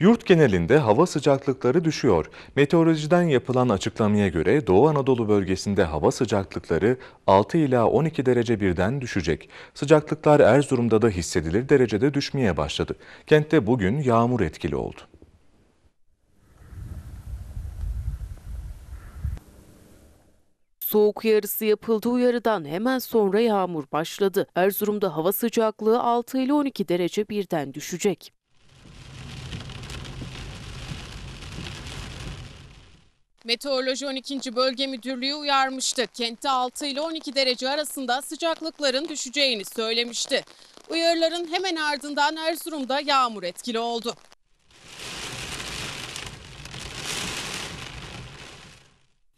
Yurt genelinde hava sıcaklıkları düşüyor. Meteorolojiden yapılan açıklamaya göre Doğu Anadolu bölgesinde hava sıcaklıkları 6 ila 12 derece birden düşecek. Sıcaklıklar Erzurum'da da hissedilir derecede düşmeye başladı. Kentte bugün yağmur etkili oldu. Soğuk uyarısı yapıldı uyarıdan hemen sonra yağmur başladı. Erzurum'da hava sıcaklığı 6 ile 12 derece birden düşecek. Meteoroloji 12. Bölge Müdürlüğü uyarmıştı. Kentte 6 ile 12 derece arasında sıcaklıkların düşeceğini söylemişti. Uyarıların hemen ardından Erzurum'da yağmur etkili oldu.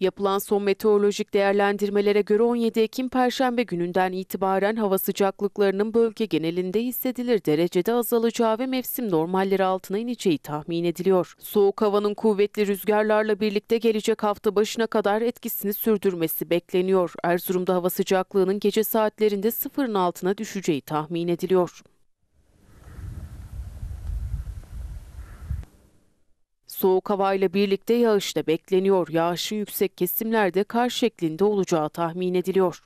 Yapılan son meteorolojik değerlendirmelere göre 17 Ekim Perşembe gününden itibaren hava sıcaklıklarının bölge genelinde hissedilir derecede azalacağı ve mevsim normalleri altına ineceği tahmin ediliyor. Soğuk havanın kuvvetli rüzgarlarla birlikte gelecek hafta başına kadar etkisini sürdürmesi bekleniyor. Erzurum'da hava sıcaklığının gece saatlerinde sıfırın altına düşeceği tahmin ediliyor. Soğuk havayla birlikte yağış da bekleniyor. Yağışın yüksek kesimlerde kar şeklinde olacağı tahmin ediliyor.